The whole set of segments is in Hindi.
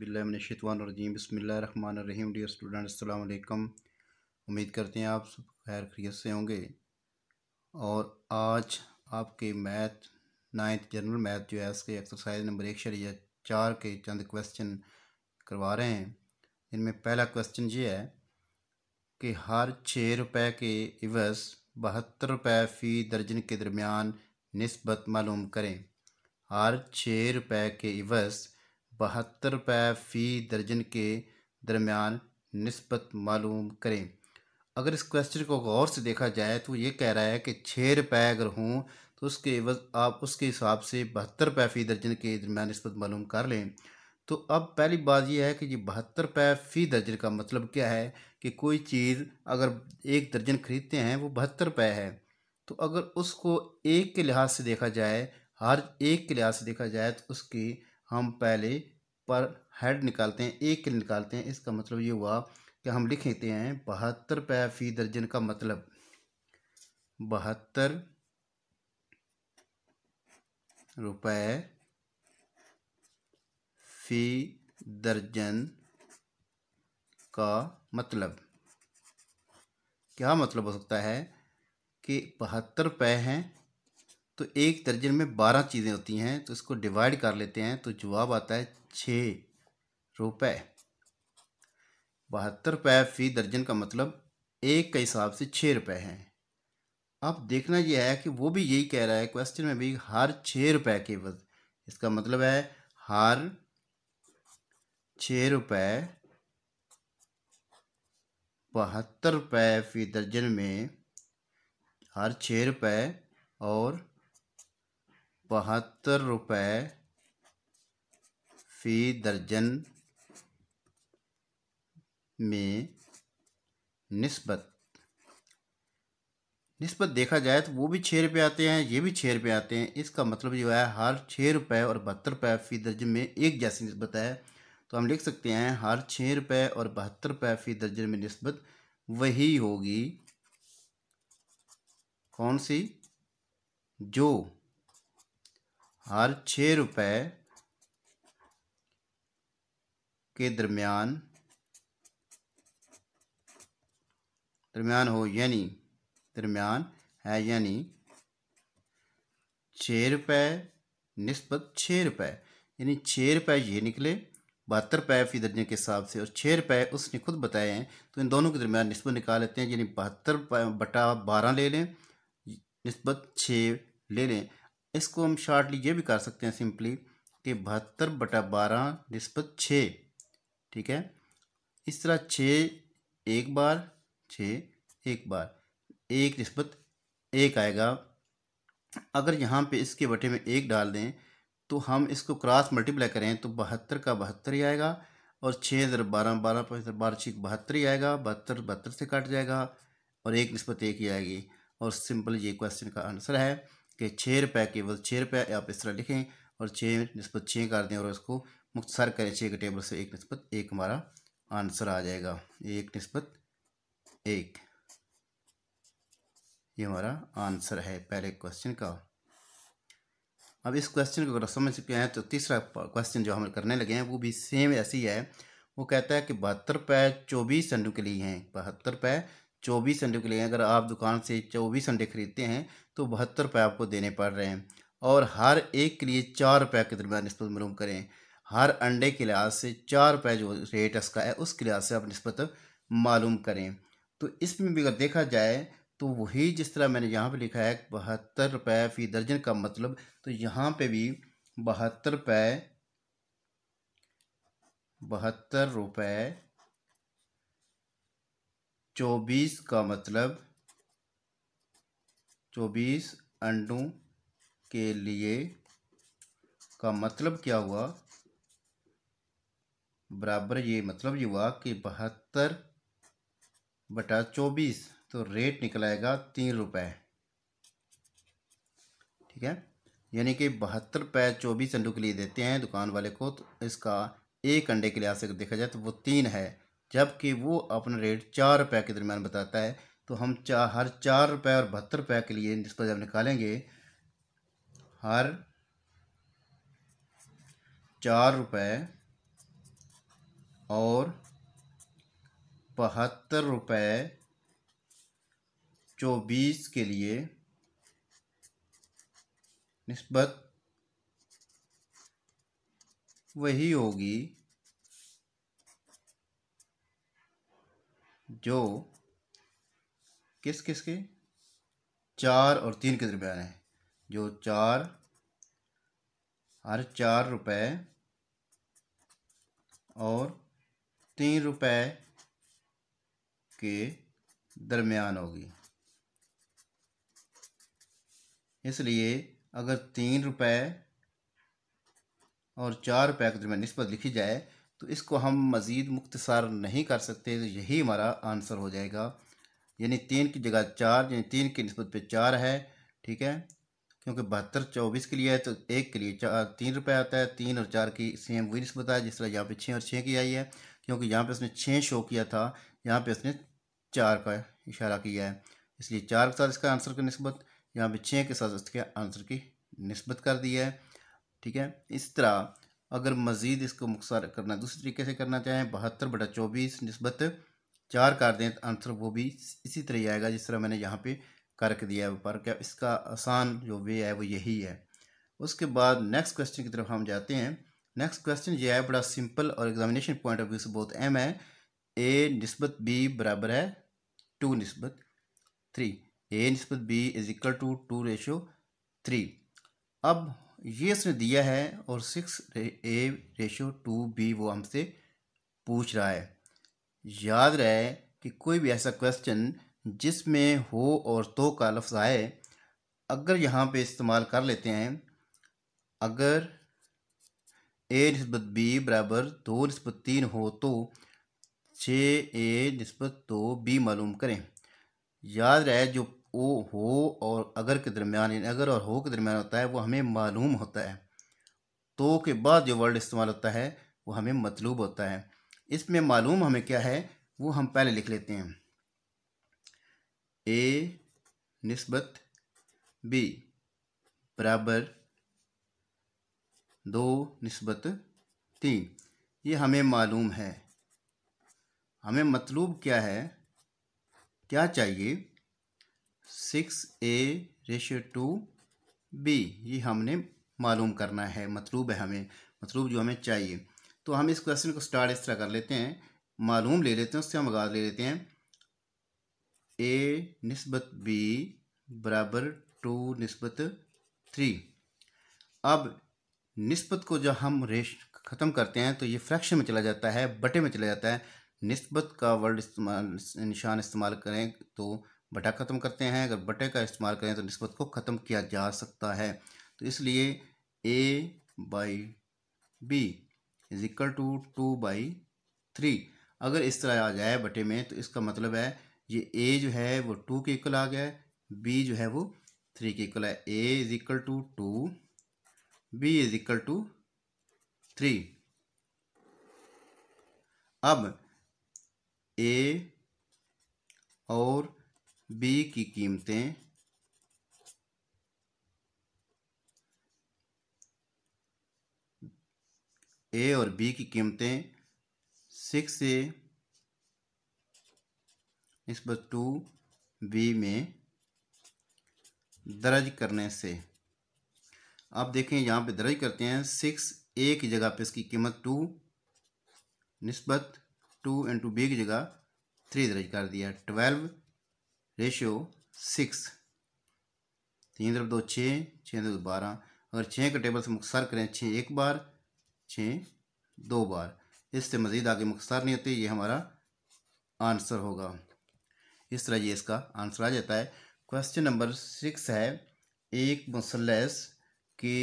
अज़बिल्लिनशतवानरजीम बसमीम डियर स्टूडेंट अलकम उम्मीद करते हैं आप सब खैर खरीत से होंगे और आज आपके मैथ नाइन्थ जनरल मैथ जो है इसके एक्सरसाइज नंबर एक शरिया चार के चंद क्वेश्चन करवा रहे हैं इनमें पहला क्वेश्चन ये है कि हर छः रुपये के इवस बहत्तर रुपये फ़ी दर्जन के दरमियान नस्बत मालूम करें हर छः रुपए के इवस बहत्तर रुपये फ़ी दर्जन के दरमियान नस्बत मालूम करें अगर इस क्वेश्चन को गौर से देखा जाए तो ये कह रहा है कि छः रुपये अगर हों तो उसके आप उसके हिसाब से बहत्तर रुपये फ़ी दर्जन के दरमियान नस्बत मालूम कर लें तो अब पहली बात यह है कि ये बहत्तर रुपये फ़ी दर्जन का मतलब क्या है कि कोई चीज़ अगर एक दर्जन ख़रीदते हैं वो बहत्तर रुपये है तो अगर उसको एक के लिहाज से देखा जाए हर एक के लिहाज से देखा जाए तो उसकी हम पहले पर हेड निकालते हैं एक किल निकालते हैं इसका मतलब ये हुआ कि हम लिख लेते हैं बहत्तर रुपये फ़ी दर्जन का मतलब बहत्तर रुपये फ़ी दर्जन का मतलब क्या मतलब हो सकता है कि बहत्तर रुपये हैं तो एक दर्जन में बारह चीज़ें होती हैं तो इसको डिवाइड कर लेते हैं तो जवाब आता है छः रुपए बहत्तर रुपए फ़ी दर्जन का मतलब एक के हिसाब से छः रुपए हैं अब देखना यह है कि वो भी यही कह रहा है क्वेश्चन में भी हर छः रुपए के बद इसका मतलब है हर छः रुपए बहत्तर रुपये फ़ी दर्जन में हर छः रुपये और बहत्तर रुपये फ़ी दर्जन में नस्बत नस्बत देखा जाए तो वो भी छः रुपये आते हैं ये भी छः रुपये आते हैं इसका मतलब जो है हर छः रुपये और बहत्तर रुपये फ़ी दर्जन में एक जैसी नस्बत है तो हम लिख सकते हैं हर छः रुपये और बहत्तर रुपये फ़ी दर्जन में नस्बत वही होगी कौन सी जो हर छ रुपए के दरमियान दरमियान हो यानी दरमियान है यानी छ रुपए नस्बत छः रुपये यानी छः रुपये ये निकले बहत्तर रुपए फी दर्जे के हिसाब से और छः रुपए उसने खुद बताए हैं तो इन दोनों के दरमियान नस्बत निकाल लेते हैं यानी बहत्तर रुपए बटा बारह ले लें नस्बत छः ले लें इसको हम शार्टली ये भी कर सकते हैं सिंपली कि बहत्तर बटा बारह नस्बत छः ठीक है इस तरह छ एक बार छ एक बार एक नस्बत एक आएगा अगर यहाँ पे इसके बटे में एक डाल दें तो हम इसको क्रॉस मल्टीप्लाई करें तो बहत्तर का बहत्तर ही आएगा और छः हज़ार बारह बारह पचहत्तर बारह छः बहत्तर ही आएगा बहत्तर बहत्तर से कट जाएगा और एक नस्बत एक ही आएगी और सिंपल ये क्वेश्चन का आंसर है कि छः रुपये केवल छः रुपये आप इस तरह लिखें और छः नस्बत छः कर दें और इसको मुख्तसर करें छः के टेबल से एक नस्बत एक हमारा आंसर आ जाएगा एक नस्बत एक ये हमारा आंसर है पहले क्वेश्चन का अब इस क्वेश्चन को अगर समझ चुके हैं तो तीसरा क्वेश्चन जो हम करने लगे हैं वो भी सेम ऐसी है वो कहता है कि बहत्तर रुपये चौबीस अंडों के लिए हैं बहत्तर रुपये चौबीस अंडे के लिए अगर आप दुकान से चौबीस अंडे खरीदते हैं तो बहत्तर रुपये आपको देने पड़ रहे हैं और हर एक के लिए चार रुपये के दरमियान नस्बत मरूम करें हर अंडे के लिहाज से चार रुपये जो रेट इसका है उसके लिहाज से आप नस्बत मालूम करें तो इसमें भी अगर देखा जाए तो वही जिस तरह मैंने यहाँ पर लिखा है बहत्तर रुपये फ़ी दर्जन का मतलब तो यहाँ पे भी बहत्तर रुपये बहत्तर रुपये चौबीस का मतलब चौबीस अंडों के लिए का मतलब क्या हुआ बराबर ये मतलब ये हुआ कि बहत्तर बटा चौबीस तो रेट निकलाएगा तीन रुपए ठीक है यानी कि बहत्तर रुपये चौबीस अंडों के लिए देते हैं दुकान वाले को तो इसका एक अंडे के लिहाज से देखा जाए तो वो तीन है जबकि वो अपना रेट चार रुपये के दरमियान बताता है तो हम चा हर चार रुपये और बहत्तर रुपये के लिए इसको जब निकालेंगे हर चार रुपये और बहत्तर रुपये चौबीस के लिए नस्बत वही होगी जो किस किस के चार और तीन के दरमियान है जो चार हर चार रुपए और तीन रुपए के दरमियान होगी इसलिए अगर तीन रुपए और चार रुपए के दरमियान नस्बत लिखी जाए तो इसको हम मज़ीद मुख्तसार नहीं कर सकते तो यही हमारा आंसर हो जाएगा यानी तीन की जगह चार यानी तीन की नस्बत पे चार है ठीक है क्योंकि बहत्तर चौबीस के लिए है तो एक के लिए चार तीन रुपये आता है तीन और चार की सेम वही नस्बत है जिस तरह यहाँ पे छः और छः की आई है क्योंकि यहाँ पे उसने छः शो किया था यहाँ पे उसने चार का इशारा किया है इसलिए चार के साथ इसका आंसर की नस्बत यहाँ पर छः के साथ इसके आंसर की नस्बत कर दी है ठीक है इस तरह अगर मज़ीद इसको मुखसर करना दूसरे तरीके से करना चाहें बहत्तर बटा चौबीस नस्बत चार कर दें तो आंसर वो भी इसी तरह ही आएगा जिस तरह मैंने यहाँ पे करके दिया है पर क्या इसका आसान जो वे है वो यही है उसके बाद नेक्स्ट क्वेश्चन की तरफ हम जाते हैं नेक्स्ट क्वेश्चन ये है बड़ा सिंपल और एग्जामिनेशन पॉइंट ऑफ व्यू से बहुत अहम है ए नस्बत बी बराबर है टू नस्बत थ्री ए नस्बत B is equal to two ratio three अब ये इसने दिया है और six A ratio to B वो हमसे पूछ रहा है याद रहे कि कोई भी ऐसा क्वेश्चन जिसमें हो और तो का लफ्ज़ आए अगर यहाँ पे इस्तेमाल कर लेते हैं अगर ए नस्बत बी बराबर दो नस्बत तीन हो तो छः ए नस्बत दो बी मालूम करें याद रहे जो ओ हो और अगर के दरमियान यानी अगर और हो के दरमियान होता है वो हमें मालूम होता है तो के बाद जो वर्ड इस्तेमाल होता है वो हमें मतलूब होता है इसमें मालूम हमें क्या है वो हम पहले लिख लेते हैं ए नस्बत बी बराबर दो नस्बत तीन ये हमें मालूम है हमें मतलूब क्या है क्या चाहिए six A ratio to B ये हमने मालूम करना है मतलूब है हमें मतलूब जो हमें चाहिए तो हम इस क्वेश्चन को स्टार्ट इस तरह कर लेते हैं मालूम ले लेते हैं उससे हम आगाज ले लेते हैं ए नस्बत बी बराबर टू नस्बत थ्री अब नस्बत को जब हम रेश ख़त्म करते हैं तो ये फ्रैक्शन में चला जाता है बटे में चला जाता है नस्बत का वर्ड इस्तेमाल निशान इस्तेमाल करें तो बटा ख़त्म करते हैं अगर बटे का इस्तेमाल करें तो नस्बत को ख़त्म किया जा सकता है तो इसलिए A by B is equal to two by three अगर इस तरह आ जाए बटे में तो इसका मतलब है ये ए जो है वो टू के इक्वल आ गया है बी जो है वो थ्री के इक्वल है A is equal to two B is equal to three अब ए और बी की कीमतें ए और बी की कीमतें सिक्स ए इस पर टू बी में दर्ज करने से आप देखें यहाँ पे दर्ज करते हैं सिक्स ए की जगह पे इसकी कीमत टू नस्बत टू इंटू बी की जगह थ्री दर्ज कर दिया ट्वेल्व रेशियो सिक्स तीन तरफ दो छः छः दो बारह अगर छः के टेबल से मुख्तार करें छः एक बार छः दो बार इससे मज़ीद आगे मुख्तार नहीं होती ये हमारा आंसर होगा इस तरह ये इसका आंसर आ जाता है क्वेश्चन नंबर सिक्स है एक मुसलस की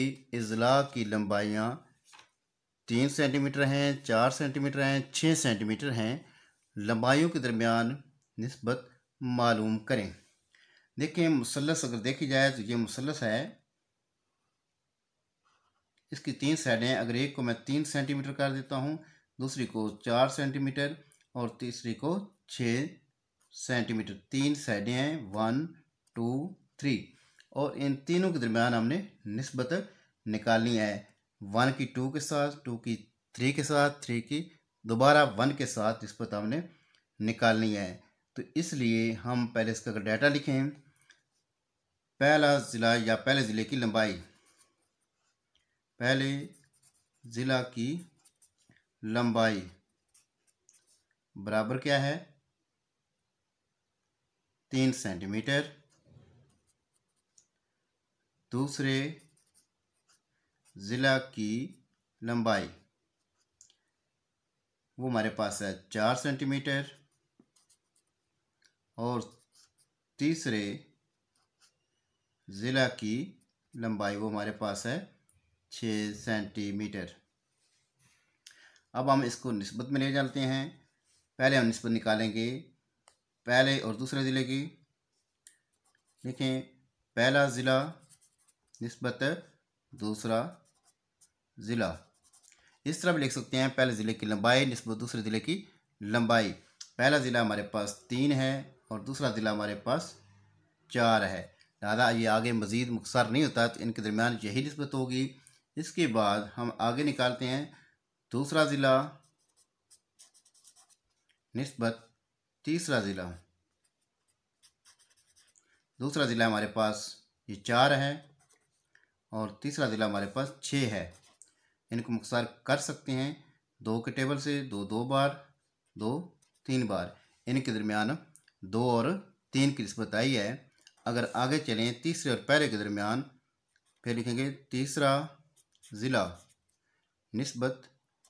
अजला की लंबाइयाँ तीन सेंटीमीटर हैं चार सेंटीमीटर हैं छः सेंटीमीटर हैं लंबाइयों के दरमियान नस्बत मालूम करें देखिए मुसलस अगर देखी जाए तो ये मुसलस है इसकी तीन साइडें अगर एक को मैं तीन सेंटीमीटर कर देता हूँ दूसरी को चार सेंटीमीटर और तीसरी को छः सेंटीमीटर तीन साइडें हैं वन टू थ्री और इन तीनों के दरमियान हमने नस्बत निकालनी है वन की टू के साथ टू की थ्री के साथ थ्री की दोबारा वन के साथ नस्बत हमने निकालनी है तो इसलिए हम पहले इसका अगर डाटा लिखें पहला ज़िला या पहले ज़िले की लंबाई पहले ज़िला की लंबाई बराबर क्या है तीन सेंटीमीटर दूसरे ज़िला की लंबाई वो हमारे पास है चार सेंटीमीटर और तीसरे ज़िला की लंबाई वो हमारे पास है छः सेंटीमीटर अब हम इसको नस्बत में ले जाते हैं पहले हम नस्बत निकालेंगे पहले और दूसरे ज़िले की देखें पहला ज़िला नस्बत दूसरा ज़िला इस तरह भी लिख सकते हैं पहले ज़िले की लंबाई नस्बत दूसरे ज़िले की लंबाई पहला ज़िला हमारे पास तीन है और दूसरा ज़िला हमारे पास चार है लिहाजा ये आगे मज़ीद मुखसर नहीं होता तो इनके दरमियान यही नस्बत होगी इसके बाद हम आगे निकालते हैं दूसरा ज़िला नस्बत तीसरा ज़िला दूसरा ज़िला हमारे पास ये चार है और तीसरा ज़िला हमारे पास छः है इनको मुखसर कर सकते हैं दो के टेबल से दो दो बार दो तीन बार इनके दरमियान दो और तीन की नस्बत आई है अगर आगे चलें तीसरे और पहले के दरमियान फिर लिखेंगे तीसरा ज़िला नस्बत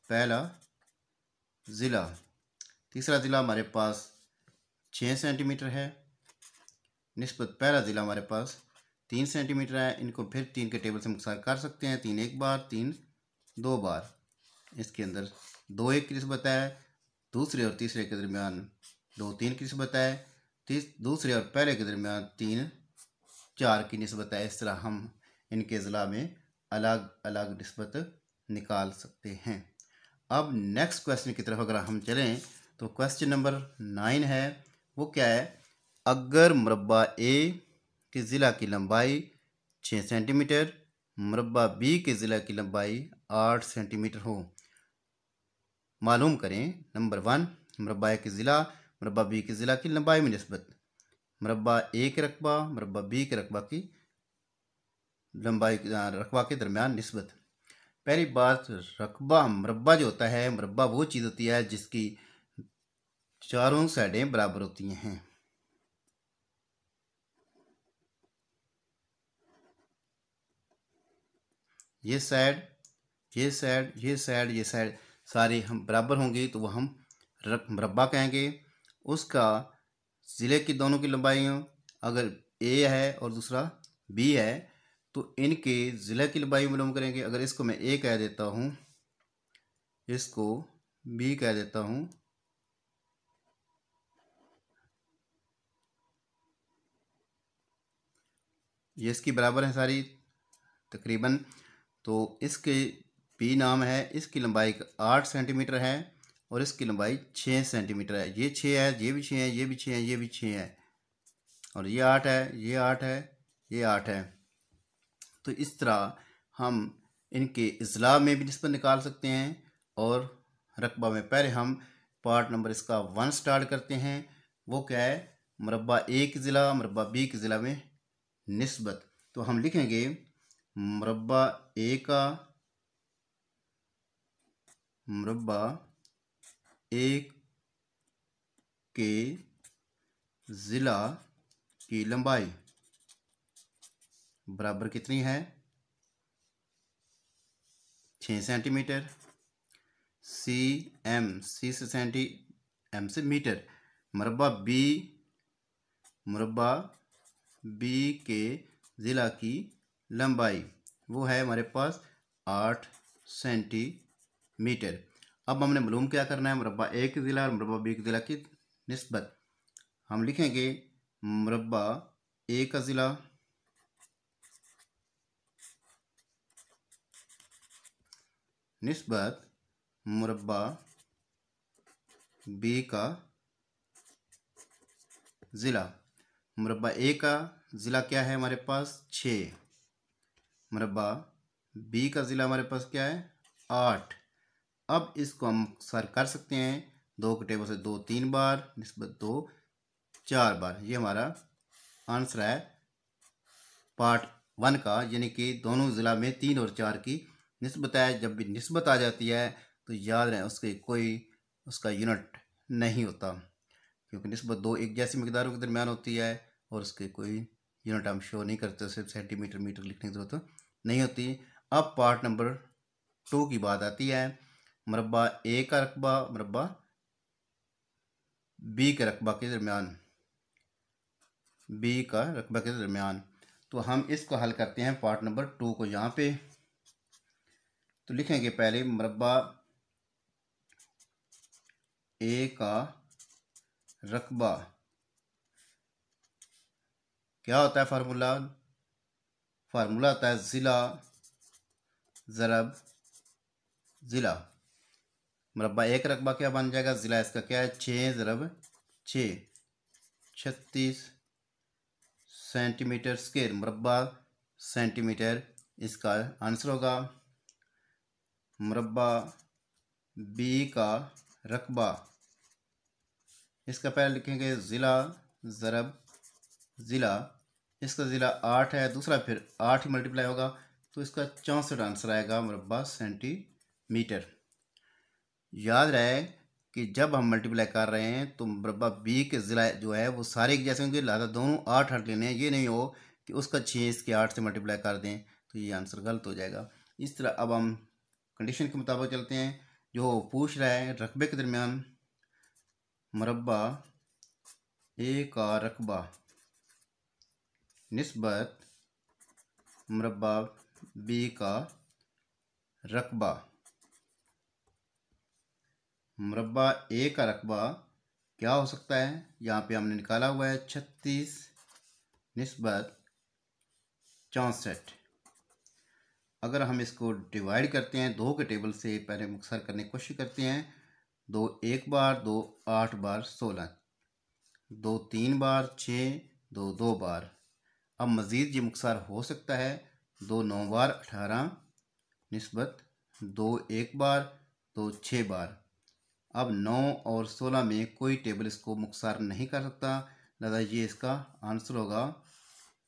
पहला ज़िला तीसरा ज़िला हमारे पास छः सेंटीमीटर है नस्बत पहला ज़िला हमारे पास तीन सेंटीमीटर है इनको फिर तीन के टेबल से मुकसर कर सकते हैं तीन एक बार तीन दो बार इसके अंदर दो एक की नस्बत है दूसरे और तीसरे के दरमियान दो तीन की नस्बत है तीस दूसरे और पहले के दरमियान तीन चार की नस्बत है इस तरह हम इनके अजला में अलग अलग नस्बत निकाल सकते हैं अब नेक्स्ट क्वेश्चन की तरफ अगर हम चलें तो क्वेश्चन नंबर नाइन है वो क्या है अगर मुरबा ए के ज़िला की लंबाई छः सेंटीमीटर मुरबा बी के ज़िला की लंबाई आठ सेंटीमीटर हो मालूम करें नंबर वन मुरबा ए के ज़िला मरबा बी की ज़िला की लंबाई में नस्बत मरबा ए के रकबा मरबा बी के रकबा की लंबाई रकबा के दरमियान नस्बत पहली बात रकबा मरबा जो होता है मरबा वो चीज़ होती है जिसकी चारों साइडें बराबर होती हैं ये साइड ये साइड ये साइड ये साइड सारी हम बराबर होंगी तो वह हम रक मरबा कहेंगे उसका ज़िले की दोनों की लंबाइयों अगर ए है और दूसरा बी है तो इनके ज़िले की लंबाई मालूम करेंगे अगर इसको मैं ए कह देता हूँ इसको बी कह देता हूँ ये इसकी बराबर है सारी तकरीबन तो इसके पी नाम है इसकी लंबाई आठ सेंटीमीटर है और इसकी लंबाई छः सेंटीमीटर है ये छः है ये भी छः है ये भी छः है ये भी छः है और ये आठ है ये आठ है ये आठ है तो इस तरह हम इनके अजला में भी नस्बत निकाल सकते हैं और रकबा में पहले हम पार्ट नंबर इसका वन स्टार्ट करते हैं वो क्या है मरबा ए के ज़िला मरबा बी के ज़िला में नस्बत तो हम लिखेंगे मरबा ए का मरबा एक के ज़िला की लंबाई बराबर कितनी है छः सेंटीमीटर सी एम सी से सेंटी एम से मीटर मरबा बी मुरबा बी के ज़िला की लंबाई वो है हमारे पास आठ सेंटीमीटर अब हमने मलूम क्या करना है मुरबा ए के ज़िला और मुरबा बी के ज़िला की नस्बत हम लिखेंगे मुरबा ए का ज़िला नस्बत मुरबा बी का ज़िला मुरबा ए का ज़िला क्या है हमारे पास छः मुरबा बी का ज़िला हमारे पास क्या है आठ अब इसको हम सर कर सकते हैं दो के टेबल से दो तीन बार नस्बत दो चार बार ये हमारा आंसर है पार्ट वन का यानी कि दोनों ज़िला में तीन और चार की नस्बत है जब भी नस्बत आ जाती है तो याद रहें उसके कोई उसका यूनिट नहीं होता क्योंकि नस्बत दो एक जैसी मकदारों के दरमियान होती है और उसके कोई यूनिट हम शो नहीं करते सिर्फ सेंटीमीटर मीटर लिखने की जरूरत नहीं होती अब पार्ट नंबर टू की बात आती है मरबा ए का रकबा मरबा बी के रकबा के दरमियान बी का रकबा के दरमियान तो हम इसको हल करते हैं पार्ट नंबर टू को यहाँ पे तो लिखेंगे पहले मरबा ए का रकबा क्या होता है फार्मूला फार्मूला होता है ज़िला ज़रब ज़िला मुरबा एक रकबा क्या बन जाएगा ज़िला इसका क्या है छः ज़रब छत्तीस सेंटीमीटर स्केर मुरबा सेंटीमीटर इसका आंसर होगा मुरबा बी का रकबा इसका पहले लिखेंगे ज़िला ज़रब ज़िला इसका ज़िला आठ है दूसरा फिर आठ मल्टीप्लाई होगा तो इसका चौंसठ आंसर आएगा मुरबा सेंटीमीटर याद रहे कि जब हम मल्टीप्लाई कर रहे हैं तो मरबा बी के ज़िला जो है वो सारे एक जैसे होंगे लादा दोनों आठ आठ लेने हैं ये नहीं हो कि उसका छः इसके आठ से मल्टीप्लाई कर दें तो ये आंसर गलत हो जाएगा इस तरह अब हम कंडीशन के मुताबिक चलते हैं जो पूछ रहा है रकबे के दरमियान मरबा ए का रकबा नस्बत मरबा बी का रकबा मुरबा ए का रकबा क्या हो सकता है यहाँ पे हमने निकाला हुआ है छत्तीस नस्बत चौंसठ अगर हम इसको डिवाइड करते हैं दो के टेबल से पहले मुखसर करने की कोशिश करते हैं दो एक बार दो आठ बार सोलह दो तीन बार छः दो दो बार अब मज़ीद ये मुखसार हो सकता है दो नौ बार अठारह नस्बत दो एक बार दो छः बार अब 9 और 16 में कोई टेबल इसको मुखसार नहीं कर सकता लिहाजा ये इसका आंसर होगा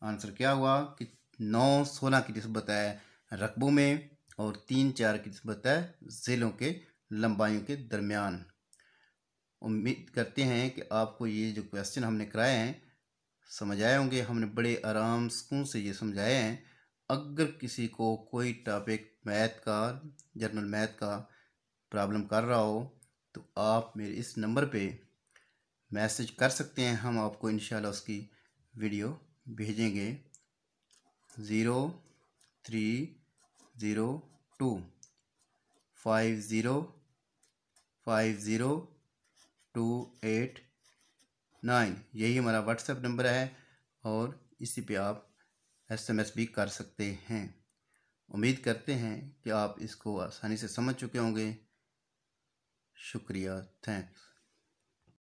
आंसर क्या हुआ कि नौ सोलह की नस्बत है रकबों में और तीन चार की नस्बत है ज़िलों के लंबाइयों के दरमियान उम्मीद करते हैं कि आपको ये जो क्वेश्चन हमने कराए हैं समझ आए होंगे हमने बड़े आराम सुकून से ये समझाए हैं अगर किसी को कोई टॉपिक मैथ का जनरल मैथ का प्रॉब्लम कर रहा हो तो आप मेरे इस नंबर पे मैसेज कर सकते हैं हम आपको इन उसकी वीडियो भेजेंगे zero three zero two five zero five zero two eight nine यही हमारा व्हाट्सएप नंबर है और इसी पे आप एसएमएस भी कर सकते हैं उम्मीद करते हैं कि आप इसको आसानी से समझ चुके होंगे शुक्रिया थैंक्स